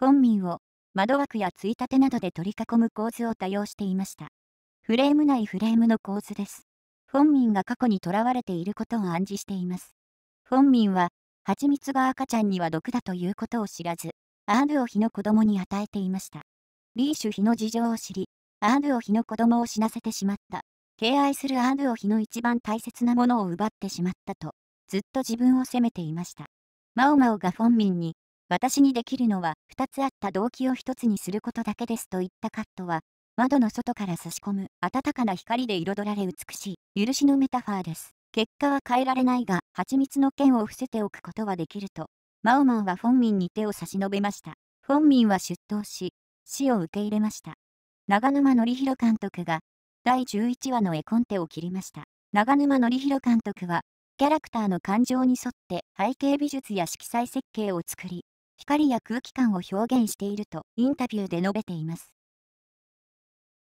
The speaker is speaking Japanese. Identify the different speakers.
Speaker 1: 本民を窓枠やついたてなどで取り囲む構図を多用していました。フレーム内フレームの構図です。本民が過去にとらわれていることを暗示しています。本民は、蜂蜜が赤ちゃんには毒だということを知らず、アールを日の子供に与えていました。リーシュ日の事情を知り、アールを日の子供を死なせてしまった。敬愛するアールを日の一番大切なものを奪ってしまったと、ずっと自分を責めていました。マオマオが本民に、私にできるのは2つあった動機を1つにすることだけですといったカットは窓の外から差し込む暖かな光で彩られ美しい許しのメタファーです結果は変えられないが蜂蜜の剣を伏せておくことはできるとマオマンはフォンミンに手を差し伸べましたフォンミンは出頭し死を受け入れました長沼典弘監督が第11話の絵コンテを切りました長沼典弘監督はキャラクターの感情に沿って背景美術や色彩設計を作り光や空気感を表現しているとインタビューで述べています。